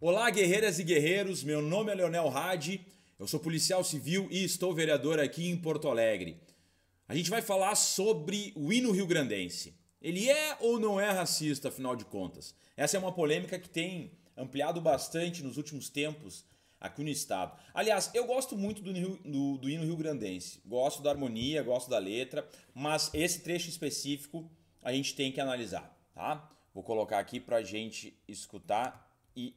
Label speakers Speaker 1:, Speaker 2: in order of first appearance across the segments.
Speaker 1: Olá, guerreiras e guerreiros. Meu nome é Leonel Hadi. Eu sou policial civil e estou vereador aqui em Porto Alegre. A gente vai falar sobre o hino rio-grandense. Ele é ou não é racista, afinal de contas? Essa é uma polêmica que tem ampliado bastante nos últimos tempos aqui no estado. Aliás, eu gosto muito do, do, do hino rio-grandense. Gosto da harmonia, gosto da letra, mas esse trecho específico a gente tem que analisar, tá? Vou colocar aqui para gente escutar e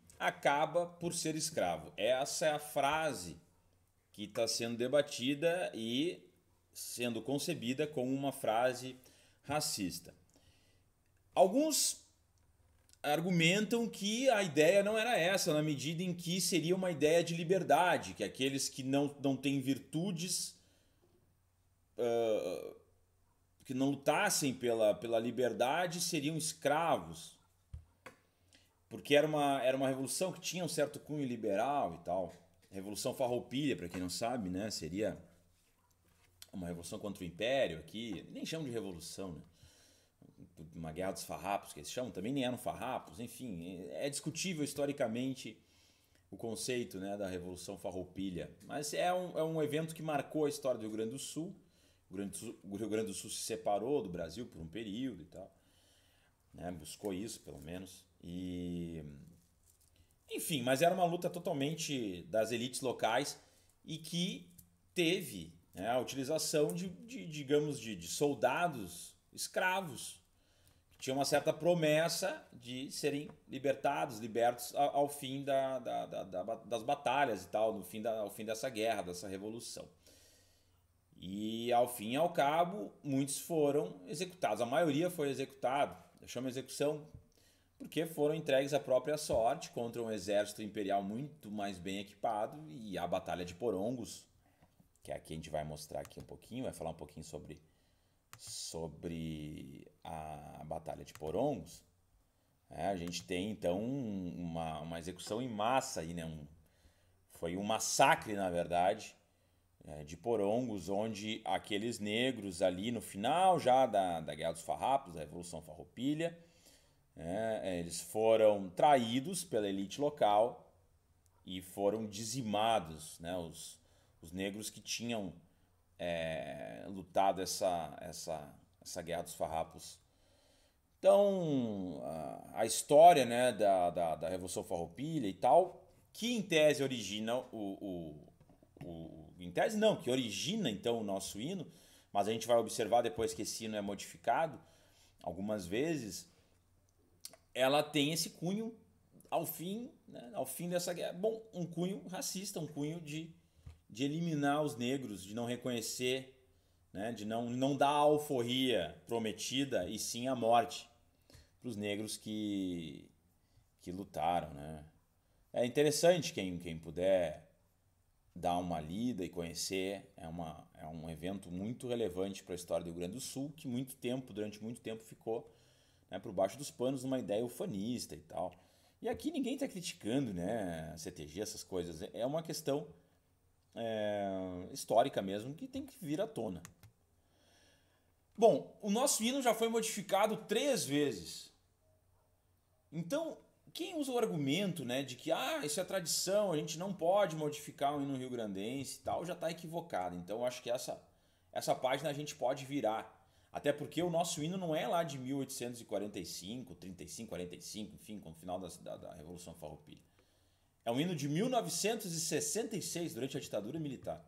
Speaker 1: acaba por ser escravo. Essa é a frase que está sendo debatida e sendo concebida como uma frase racista. Alguns argumentam que a ideia não era essa, na medida em que seria uma ideia de liberdade, que aqueles que não, não têm virtudes, uh, que não lutassem pela, pela liberdade, seriam escravos porque era uma, era uma revolução que tinha um certo cunho liberal e tal. Revolução Farroupilha, para quem não sabe, né? Seria uma revolução contra o império aqui. Nem chamam de revolução, né? Uma guerra dos farrapos, que eles chamam, também nem eram farrapos, enfim, é discutível historicamente o conceito né, da Revolução Farroupilha. Mas é um, é um evento que marcou a história do Rio Grande do Sul. O Rio Grande do Sul, Rio Grande do Sul se separou do Brasil por um período e tal né? buscou isso pelo menos. E. Enfim, mas era uma luta totalmente das elites locais e que teve né, a utilização de, de digamos, de, de soldados escravos, que tinham uma certa promessa de serem libertados, libertos ao, ao fim da, da, da, das batalhas e tal, no fim ao fim dessa guerra, dessa revolução. E ao fim e ao cabo, muitos foram executados, a maioria foi executada chama execução porque foram entregues à própria sorte contra um exército imperial muito mais bem equipado e a Batalha de Porongos, que é aqui a gente vai mostrar aqui um pouquinho, vai falar um pouquinho sobre, sobre a Batalha de Porongos. É, a gente tem então uma, uma execução em massa aí, né? Um, foi um massacre, na verdade, é, de porongos, onde aqueles negros ali no final já da, da Guerra dos Farrapos, da Revolução Farroupilha, né, é, eles foram traídos pela elite local e foram dizimados, né, os, os negros que tinham é, lutado essa, essa, essa Guerra dos Farrapos. Então, a, a história né, da, da, da, Revolução Farroupilha e tal, que em tese origina o, o, o em tese não, que origina então o nosso hino, mas a gente vai observar depois que esse hino é modificado algumas vezes, ela tem esse cunho ao fim, né, ao fim dessa guerra, bom, um cunho racista, um cunho de, de eliminar os negros, de não reconhecer, né, de não, não dar a alforria prometida e sim a morte para os negros que, que lutaram, né? É interessante quem, quem puder dar uma lida e conhecer. É, uma, é um evento muito relevante para a história do Rio Grande do Sul, que muito tempo, durante muito tempo, ficou né, por baixo dos panos numa ideia ufanista e tal. E aqui ninguém está criticando né, a CTG, essas coisas. É uma questão é, histórica mesmo que tem que vir à tona. Bom, o nosso hino já foi modificado três vezes. Então, quem usa o argumento né, de que ah, isso é tradição, a gente não pode modificar o hino rio-grandense e tal, já está equivocado. Então acho que essa, essa página a gente pode virar. Até porque o nosso hino não é lá de 1845, 35, 45, enfim, com o final da, da, da Revolução Farroupilha. É um hino de 1966, durante a ditadura militar.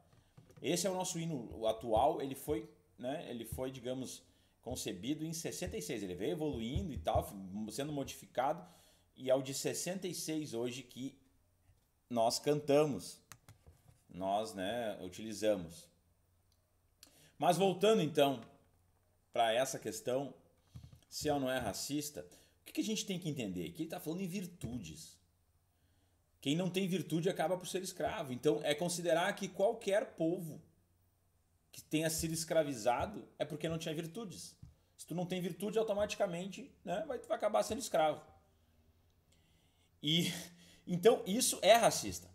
Speaker 1: Esse é o nosso hino atual, ele foi, né, ele foi digamos, concebido em 66. Ele veio evoluindo e tal, sendo modificado e ao é de 66 hoje que nós cantamos, nós né, utilizamos. Mas voltando então para essa questão, se ela não é racista, o que a gente tem que entender? Que ele está falando em virtudes. Quem não tem virtude acaba por ser escravo. Então é considerar que qualquer povo que tenha sido escravizado é porque não tinha virtudes. Se tu não tem virtude, automaticamente né, vai, vai acabar sendo escravo. E então isso é racista.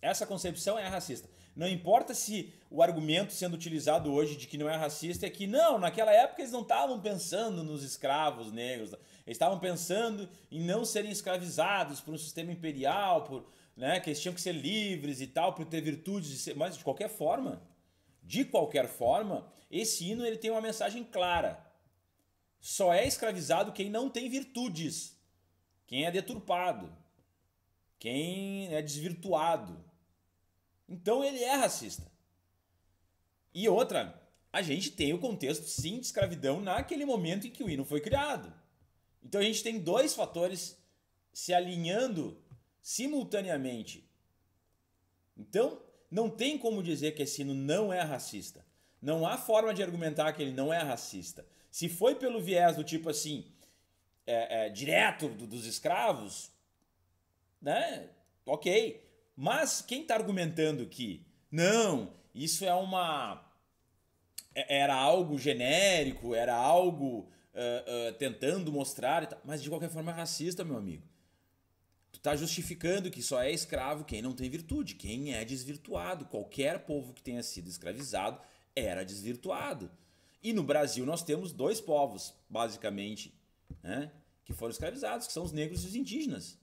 Speaker 1: Essa concepção é racista. Não importa se o argumento sendo utilizado hoje de que não é racista é que não, naquela época eles não estavam pensando nos escravos negros, eles estavam pensando em não serem escravizados por um sistema imperial, por, né, que eles tinham que ser livres e tal, por ter virtudes, de ser... mas de qualquer forma, de qualquer forma, esse hino ele tem uma mensagem clara. Só é escravizado quem não tem virtudes quem é deturpado, quem é desvirtuado. Então ele é racista. E outra, a gente tem o contexto sim de escravidão naquele momento em que o hino foi criado. Então a gente tem dois fatores se alinhando simultaneamente. Então não tem como dizer que esse hino não é racista. Não há forma de argumentar que ele não é racista. Se foi pelo viés do tipo assim, é, é, direto do, dos escravos, né? Ok. Mas quem está argumentando que não, isso é uma. É, era algo genérico, era algo uh, uh, tentando mostrar, mas de qualquer forma é racista, meu amigo. Tu está justificando que só é escravo quem não tem virtude, quem é desvirtuado. Qualquer povo que tenha sido escravizado era desvirtuado. E no Brasil nós temos dois povos, basicamente, né? que foram escravizados, que são os negros e os indígenas.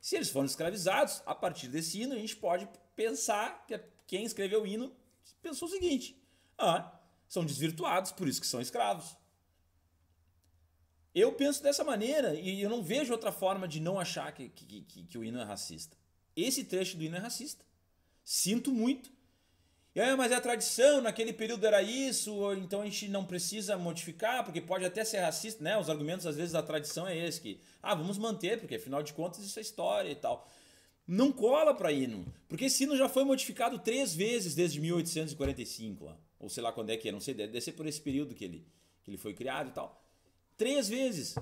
Speaker 1: Se eles foram escravizados, a partir desse hino, a gente pode pensar que quem escreveu o hino pensou o seguinte: ah, são desvirtuados, por isso que são escravos. Eu penso dessa maneira e eu não vejo outra forma de não achar que, que, que, que o hino é racista. Esse trecho do hino é racista. Sinto muito, é, mas é a tradição, naquele período era isso, então a gente não precisa modificar, porque pode até ser racista, né? Os argumentos às vezes da tradição é esse que, ah, vamos manter, porque afinal de contas isso é história e tal. Não cola para hino, porque esse hino já foi modificado três vezes desde 1845, ou sei lá quando é que é, não sei, deve ser por esse período que ele, que ele foi criado e tal. Três vezes.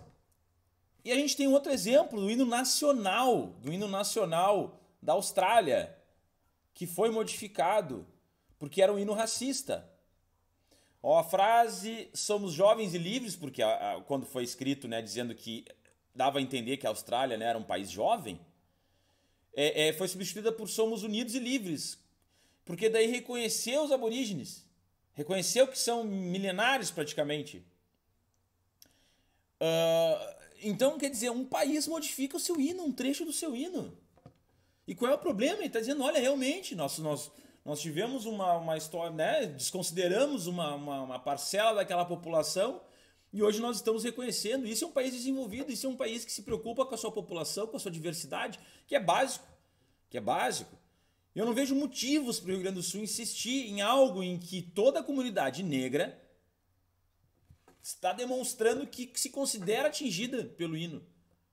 Speaker 1: E a gente tem outro exemplo do hino nacional, do hino nacional da Austrália, que foi modificado porque era um hino racista. Ó, a frase somos jovens e livres, porque a, a, quando foi escrito, né, dizendo que dava a entender que a Austrália né, era um país jovem, é, é, foi substituída por somos unidos e livres, porque daí reconheceu os aborígenes, reconheceu que são milenares praticamente. Uh, então, quer dizer, um país modifica o seu hino, um trecho do seu hino. E qual é o problema? Ele está dizendo, olha, realmente, nosso, nosso, nós tivemos uma, uma história, né? desconsideramos uma, uma, uma parcela daquela população e hoje nós estamos reconhecendo. Isso é um país desenvolvido, isso é um país que se preocupa com a sua população, com a sua diversidade, que é básico. Que é básico. Eu não vejo motivos para o Rio Grande do Sul insistir em algo em que toda a comunidade negra está demonstrando que se considera atingida pelo hino.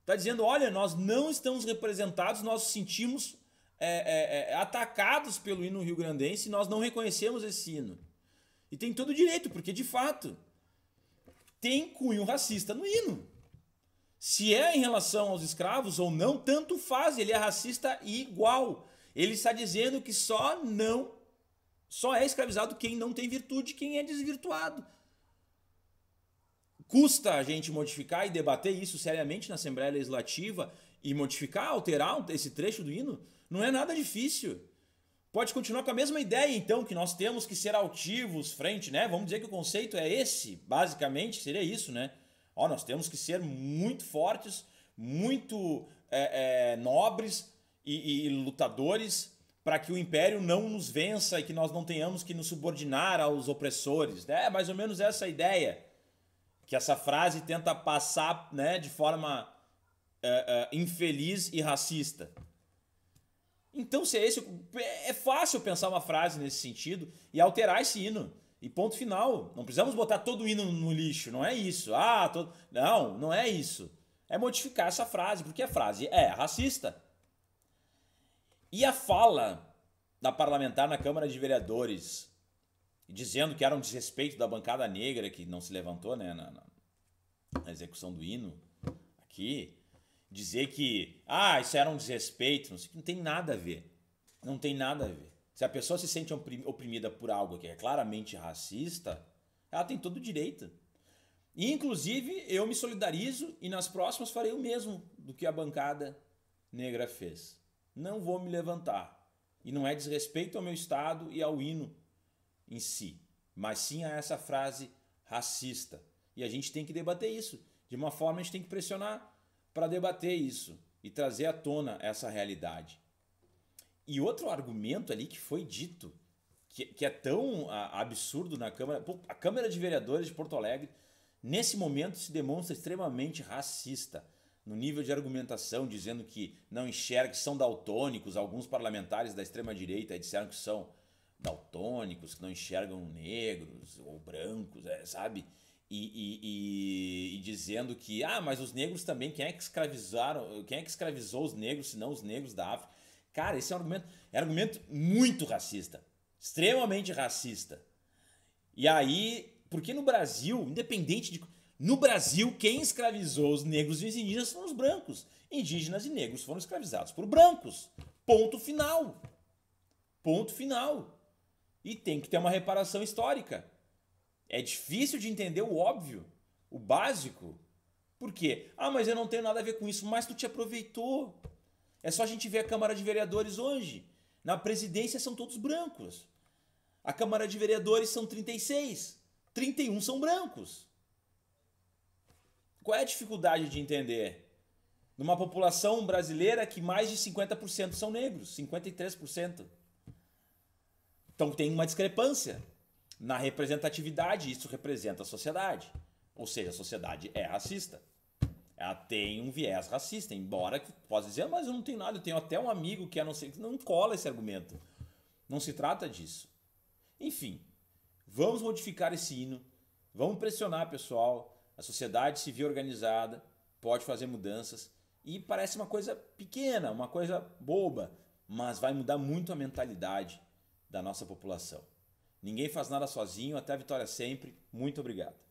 Speaker 1: Está dizendo, olha, nós não estamos representados, nós sentimos é, é, é, atacados pelo hino rio-grandense e nós não reconhecemos esse hino. E tem todo o direito, porque de fato tem cunho racista no hino. Se é em relação aos escravos ou não, tanto faz, ele é racista igual. Ele está dizendo que só não só é escravizado quem não tem virtude, quem é desvirtuado custa a gente modificar e debater isso seriamente na Assembleia Legislativa e modificar, alterar esse trecho do hino? Não é nada difícil. Pode continuar com a mesma ideia, então, que nós temos que ser altivos frente, né? Vamos dizer que o conceito é esse, basicamente, seria isso, né? Ó, nós temos que ser muito fortes, muito é, é, nobres e, e lutadores para que o império não nos vença e que nós não tenhamos que nos subordinar aos opressores. Né? É mais ou menos essa a ideia que essa frase tenta passar né, de forma é, é, infeliz e racista. Então, se é esse. É fácil pensar uma frase nesse sentido e alterar esse hino. E ponto final. Não precisamos botar todo o hino no lixo. Não é isso. Ah, todo... Não, não é isso. É modificar essa frase, porque a frase é racista. E a fala da parlamentar na Câmara de Vereadores dizendo que era um desrespeito da bancada negra que não se levantou né, na, na execução do hino aqui, dizer que ah, isso era um desrespeito, não, sei, não tem nada a ver. Não tem nada a ver. Se a pessoa se sente oprimida por algo que é claramente racista, ela tem todo o direito. E, inclusive, eu me solidarizo e nas próximas farei o mesmo do que a bancada negra fez. Não vou me levantar. E não é desrespeito ao meu Estado e ao hino em si, mas sim a essa frase racista. E a gente tem que debater isso. De uma forma, a gente tem que pressionar para debater isso e trazer à tona essa realidade. E outro argumento ali que foi dito, que, que é tão a, ah, absurdo na Câmara, a Câmara de Vereadores de Porto Alegre, nesse momento se demonstra extremamente racista no nível de argumentação, dizendo que não enxerga, que são daltônicos, alguns parlamentares da extrema-direita disseram que são daltônicos, que não enxergam negros ou brancos, é, sabe? E, e, e, e, dizendo que, ah, mas os negros também, quem é que escravizaram, quem é que escravizou os negros, se não os negros da África? Cara, esse é um argumento, é um argumento muito racista, extremamente racista. E aí, porque no Brasil, independente de. No Brasil, quem escravizou os negros e os indígenas foram os brancos. Indígenas e negros foram escravizados por brancos. Ponto final. Ponto final. E tem que ter uma reparação histórica. É difícil de entender o óbvio, o básico. Por quê? Ah, mas eu não tenho nada a ver com isso, mas tu te aproveitou. É só a gente ver a Câmara de Vereadores hoje. Na presidência são todos brancos. A Câmara de Vereadores são 36, 31 são brancos. Qual é a dificuldade de entender? Numa população brasileira que mais de 50% são negros, 53%. Então tem uma discrepância na representatividade, isso representa a sociedade. Ou seja, a sociedade é racista. Ela tem um viés racista, embora que possa dizer, ah, mas eu não tenho nada, eu tenho até um amigo que é não sei, não cola esse argumento. Não se trata disso. Enfim, vamos modificar esse hino, vamos pressionar, pessoal. A sociedade civil organizada pode fazer mudanças e parece uma coisa pequena, uma coisa boba, mas vai mudar muito a mentalidade da nossa população. Ninguém faz nada sozinho, até a vitória sempre. Muito obrigado.